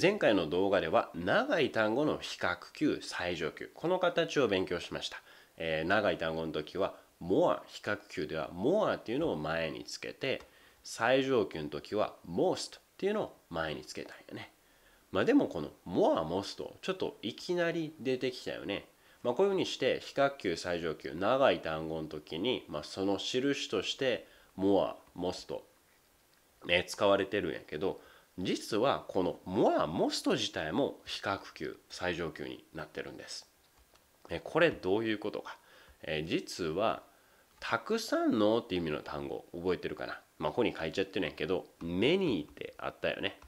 前回の動画では長い単語の比較級最上級この形を勉強しました、えー、長い単語の時は more 比較級では more っていうのを前につけて最上級の時は most っていうのを前につけたんよねまあでもこの more most ちょっといきなり出てきたよねまあこういうふうにして比較級最上級長い単語の時に、まあ、その印として more most、ね、使われてるんやけど実はこのモア・モスト自体も比較級最上級になってるんですこれどういうことか実はたくさんのっていう意味の単語覚えてるかなまあここに書いちゃってるんやけどメニーってあったよね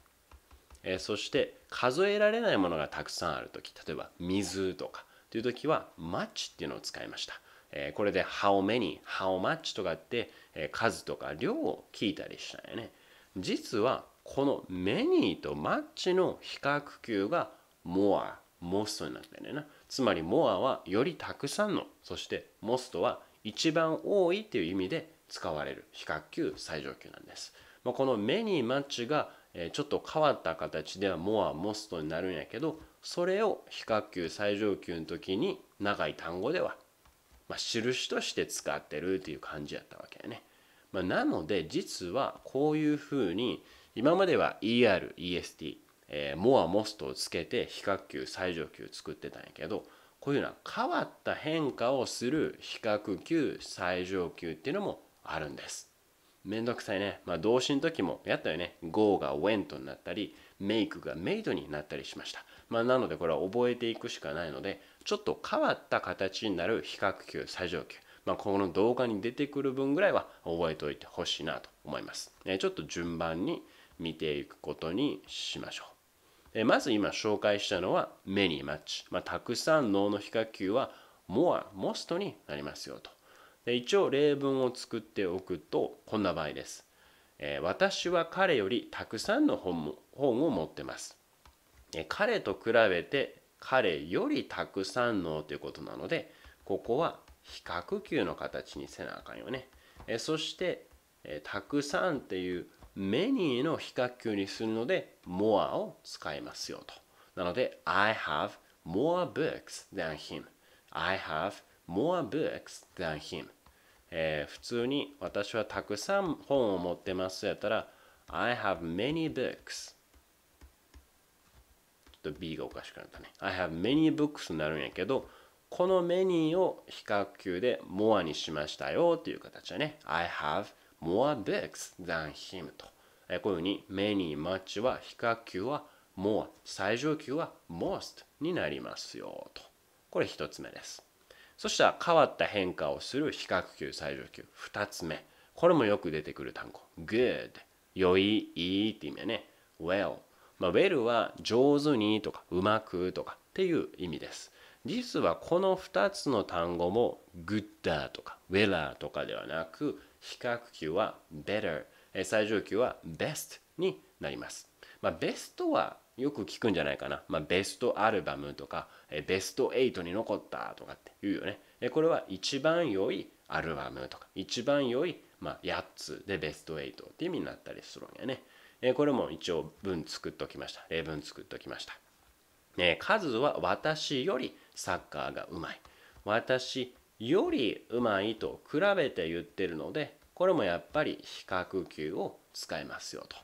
えそして数えられないものがたくさんある時例えば水とかという時はマッチっていうのを使いました、えこれで How many How much とかって、え数とか量を聞いたりしたんやね実はこのメニーとマッチの比較級が more、most になってるんだよな。つまり more はよりたくさんの、そして most は一番多いっていう意味で使われる比較級最上級なんです。まあ、このメニーマッチがちょっと変わった形では more、most になるんやけど、それを比較級最上級の時に長い単語では、まあ、印として使ってるっていう感じやったわけやね。まあ、なので実はこういうふうに今までは ER、EST、えー、モア、モストをつけて比較級、最上級作ってたんやけど、こういうような変わった変化をする比較級、最上級っていうのもあるんです。めんどくさいね。まあ動詞の時もやったよね。go が went になったり、make が made になったりしました。まあなのでこれは覚えていくしかないので、ちょっと変わった形になる比較級、最上級。まあ、この動画に出てくる分ぐらいは覚えておいてほしいなと思います。えちょっと順番に見ていくことにしましょう。まず今紹介したのは many much、まあ、たくさん脳の皮下球は more、most になりますよと。で一応例文を作っておくとこんな場合です。えー、私は彼よりたくさんの本も本を持ってます。え彼と比べて彼よりたくさんのということなのでここは比較級の形にせなあかんよね。えそして、えたくさんっていうメニーの比較級にするので more を使いますよと。なので I have more books than him. I have more books than him. えー、普通に私はたくさん本を持ってますやったら I have many books ちょっと B がおかしくなったね I have many books になるんやけどこのメニーを比較級で more にしましたよという形だね I have more dicks than him と、えこういうふうに many much は比較級は more 最上級は most になりますよとこれ一つ目ですそしたら変わった変化をする比較級最上級二つ目これもよく出てくる単語 good 良いいいって意味ね well まあ、well は上手にとかうまくとかっていう意味です実はこの二つの単語も good だとか weller とかではなく比較級は better、最上級は best になります。まあ、ベストはよく聞くんじゃないかな。まあ、ベストアルバムとか、ベスト8に残ったとかって言うよね。えこれは一番良いアルバムとか、一番良い、まあ、8つでベスト8って意味になったりするんやね。えこれも一応文作っときました。例文作っときました。えカズは私よりサッカーがうまい。私よりうまいと比べて言ってるのでこれもやっぱり比較級を使いますよと。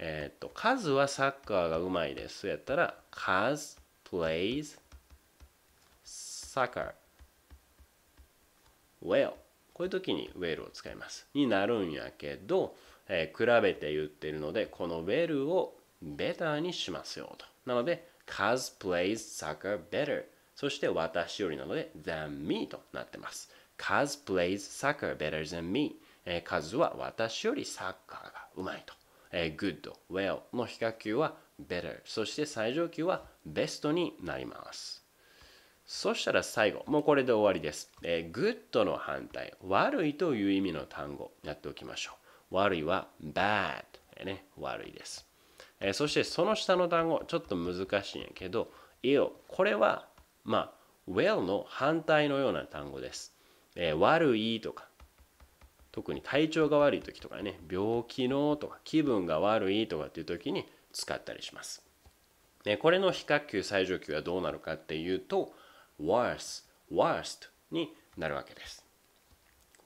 えっ、と、数はサッカーがうまいです。やったら、数 a plays soccer well こういう時に well を使います。になるんやけど、えー、比べて言ってるので、この well をベターにしますよと。なので、数 a plays soccer better そして私よりなので than me となってます。Kaz plays soccer better than me. えー、z は私よりサッカーがうまいと。え good, well の比較級は better。そして最上級は best になります。そしたら最後、もうこれで終わりです。え good の反対、悪いという意味の単語、やっておきましょう。悪いは bad、えね、悪いです。えそしてその下の単語、ちょっと難しいんやけど、ill、これはまあ、well の反対のような単語です。えー、悪いとか、特に体調が悪い時とかね、病気のとか、気分が悪いとかっていう時に使ったりします。ね、これの比較級、最上級はどうなるかっていうと、worse, worst になるわけです。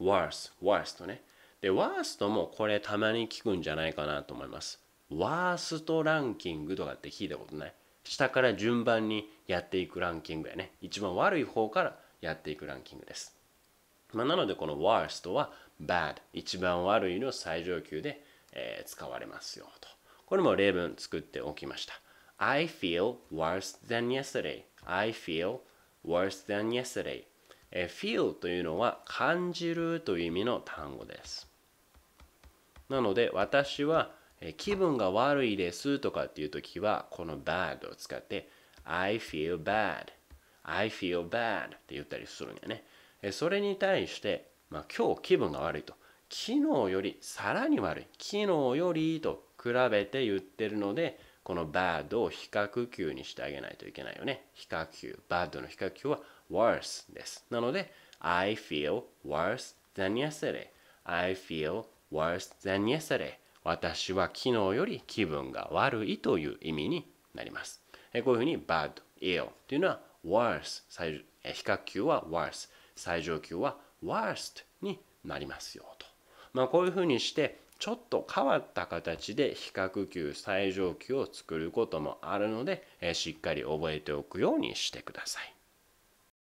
worse, worst ね。で、worst もこれたまに聞くんじゃないかなと思います。ワーストランキングとかって聞いたことない下から順番にやっていくランキングやね一番悪い方からやっていくランキングです、まあ、なのでこの worst は bad 一番悪いの最上級で、えー、使われますよとこれも例文作っておきました I feel worse than yesterday I feel worse than yesterday え feel というのは感じるという意味の単語ですなので私は気分が悪いですとかっていう時はこの bad を使って I feel bad I feel bad って言ったりするんやね、えそれに対して、まあ、今日気分が悪いと昨日よりさらに悪い昨日よりと比べて言ってるのでこの bad を比較級にしてあげないといけないよね比較級 bad の比較級は worse ですなので I feel worse than yesterday I feel worse than yesterday 私は昨日より気分が悪いという意味になります。こういうふうに bad, ill というのは worse 最比較級は worse 最上級は worst になりますよと、まあ、こういうふうにしてちょっと変わった形で比較級最上級を作ることもあるのでしっかり覚えておくようにしてください。